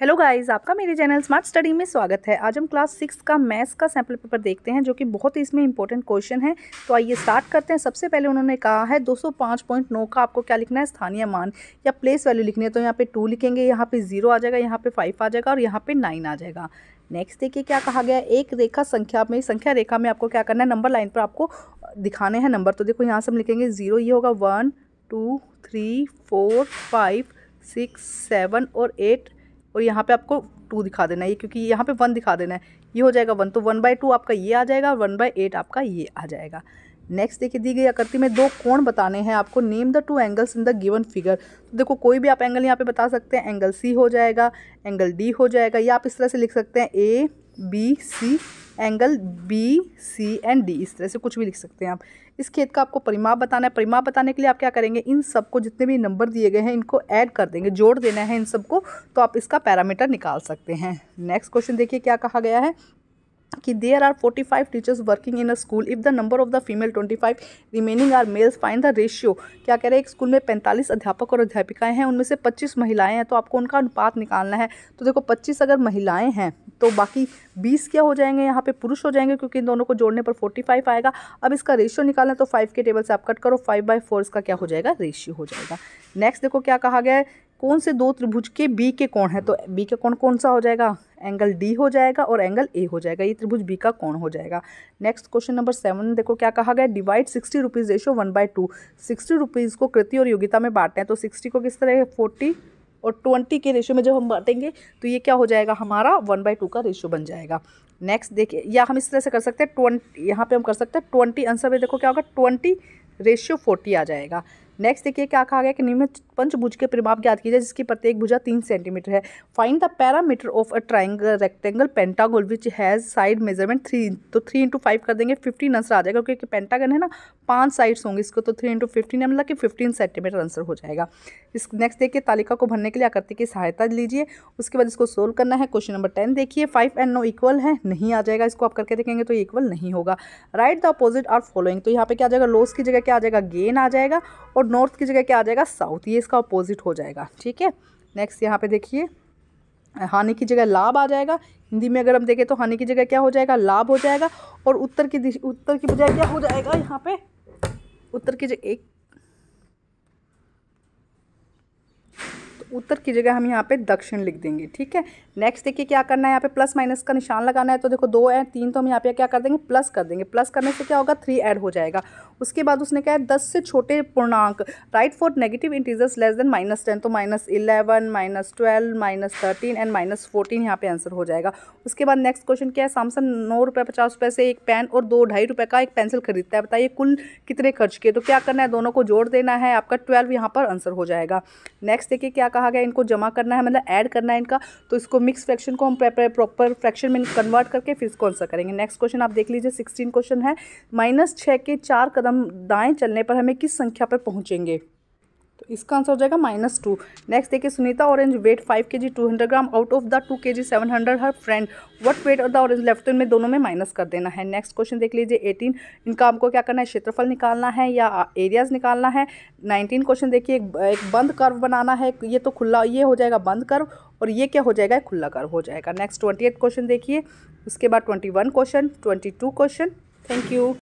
hello guys आपका मेरे channel smart study में स्वागत है आज हम क्लास सिक्स का मैथ्स का सैम्पल पेपर देखते हैं जो कि बहुत ही इसमें इंपॉर्टेंट क्वेश्चन है तो आइए स्टार्ट करते हैं सबसे पहले उन्होंने कहा है 205.9 का आपको क्या लिखना है स्थानीय मान या प्लेस वैल्यू लिखनी है तो यहाँ पे टू लिखेंगे यहाँ पर जीरो आ जाएगा यहाँ पर फाइव आ जाएगा और यहाँ पर नाइन आ जाएगा नेक्स्ट देखिए क्या कहा गया एक रेखा संख्या में संख्या रेखा में आपको क्या करना है नंबर लाइन पर आपको दिखाने हैं नंबर तो देखो यहाँ से हम लिखेंगे जीरो ये होगा one two three four five six seven और एट और यहाँ पे आपको टू दिखा देना है क्योंकि यहाँ पे वन दिखा देना है ये हो जाएगा वन तो वन बाई टू आपका ये आ जाएगा और वन बाई एट आपका ये आ जाएगा नेक्स्ट देखिए दी गई आकृति में दो कोण बताने हैं आपको name the two angles in the given figure तो देखो कोई भी आप एंगल यहाँ पे बता सकते हैं एंगल सी हो जाएगा एंगल डी हो जाएगा या आप इस तरह से लिख सकते हैं A B C angle B C and D इस तरह से कुछ भी लिख सकते हैं आप इस खेत का आपको परिमाप बताना है परिमाप बताने के लिए आप क्या करेंगे इन सबको जितने भी नंबर दिए गए हैं इनको ऐड कर देंगे जोड़ देना है इन सबको तो आप इसका पैरामीटर निकाल सकते हैं नेक्स्ट क्वेश्चन देखिए क्या कहा गया है कि forty five 45 working in a school if the number of the female twenty 25 remaining are males find the ratio क्या कह रहे हैं एक स्कूल में 45 अध्यापक और अध्यापिकाएं हैं उनमें से 25 महिलाएं हैं तो आपको उनका अनुपात निकालना है तो देखो 25 अगर महिलाएं हैं तो बाकी 20 क्या हो जाएंगे यहाँ पे पुरुष हो जाएंगे क्योंकि इन दोनों को जोड़ने पर 45 आएगा अब इसका रेशियो निकालना है तो फाइव के टेबल से आप कट करो फाइव बाई फोर इसका क्या हो जाएगा रेशियो हो जाएगा नेक्स्ट देखो क्या कहा गया है कौन से दो त्रिभुज के बी के कोण है तो बी का कोण कौन सा हो जाएगा एंगल डी हो जाएगा और एंगल ए हो जाएगा ये त्रिभुज बी का कोण हो जाएगा नेक्स्ट क्वेश्चन नंबर सेवन देखो क्या कहा गया divide sixty rupees ratio one by two sixty rupees को कृति और योग्यता में बांटते हैं तो सिक्सटी को किस तरह फोर्टी और ट्वेंटी के रेशो में जब हम बांटेंगे तो ये क्या हो जाएगा हमारा वन बाई टू का रेशो बन जाएगा नेक्स्ट देखिए या हम इस तरह से कर सकते हैं ट्वेंटी यहाँ पर हम कर सकते हैं ट्वेंटी आंसर में देखो क्या होगा ट्वेंटी रेशियो फोर्टी आ जाएगा नेक्स्ट देखिए क्या कहा गया कि निम्न पंचभुज के परिमाप ज्ञात कीजिए जाए जिसकी प्रत्येक भुजा तीन सेंटीमीटर है find the perimeter of a triangle rectangle pentagon which has side measurement three तो थ्री इंटू फाइव कर देंगे फिफ्टीन आंसर आ जाएगा क्योंकि पेंटागन है ना पांच साइड्स होंगे इसको तो थ्री इंटू फिफ्टीन है मतलब कि फिफ्टीन सेंटीमीटर आंसर हो जाएगा इस नेक्स्ट देखिए तालिका को भरने के लिए आकृति की सहायता लीजिए उसके बाद इसको सोल्व करना है क्वेश्चन नंबर टेन देखिए फाइव एंड नो इक्वल है नहीं आ जाएगा इसको आप करके देखेंगे तो इक्वल नहीं होगा write the opposite are following तो यहाँ पे क्या आ जाएगा लॉस की जगह क्या आ जाएगा गेन आ जाएगा और नॉर्थ की जगह क्या आ जाएगा साउथ ये इसका अपोजिट हो जाएगा ठीक है नेक्स्ट यहाँ पे देखिए हानि की जगह लाभ आ जाएगा हिंदी में अगर हम देखें तो हानि की जगह क्या हो जाएगा लाभ हो जाएगा और उत्तर की उत्तर की बजाय क्या हो जाएगा यहाँ पे उत्तर की जगह एक उत्तर की जगह हम यहाँ पे दक्षिण लिख देंगे ठीक है नेक्स्ट देखिए क्या करना है यहाँ पे प्लस माइनस का निशान लगाना है तो देखो दो है तीन तो हम यहाँ पे क्या कर देंगे प्लस कर देंगे प्लस करने से क्या होगा थ्री ऐड हो जाएगा उसके बाद उसने क्या है दस से छोटे पूर्णांक write four negative integers less than minus ten तो minus eleven minus twelve minus thirteen and minus fourteen यहाँ पे आंसर हो जाएगा उसके बाद नेक्स्ट क्वेश्चन क्या है सामसन नौ रुपये पचास रुपये से एक पेन और दो ढाई रुपये का एक पेंसिल खरीदता है बताइए कुल कितने खर्च किए तो क्या करना है दोनों को जोड़ देना है आपका ट्वेल्व यहाँ पर आंसर हो जाएगा नेक्स्ट देखिए क्या कहा गया इनको जमा करना है मतलब ऐड करना है इनका तो इसको मिक्स फ्रैक्शन को हम प्रॉपर फ्रैक्शन में कन्वर्ट करके फिर इसको आंसर करेंगे नेक्स्ट क्वेश्चन आप देख लीजिए सिक्सटीन क्वेश्चन है माइनस छः के चार कदम दाएँ चलने पर हमें किस संख्या पर पहुँचेंगे तो इसका आंसर हो जाएगा माइनस टू नेक्स्ट देखिए Sunita orange weight five K G two hundred gram out of the two K G seven hundred हर फ्रेंड वट वेट और द ऑरेंज लेफ्ट तो इनमें दोनों में माइनस कर देना है नेक्स्ट क्वेश्चन देख लीजिए एटीन इनका हमको क्या करना है क्षेत्रफल निकालना है या एरियाज निकालना है नाइनटीन क्वेश्चन देखिए एक, एक बंद कर्व बनाना है ये तो खुला ये हो जाएगा बंद कर्व और ये क्या हो जाएगा खुला कर्व हो जाएगा नेक्स्ट ट्वेंटी एट क्वेश्चन देखिए उसके बाद twenty one question twenty two question thank you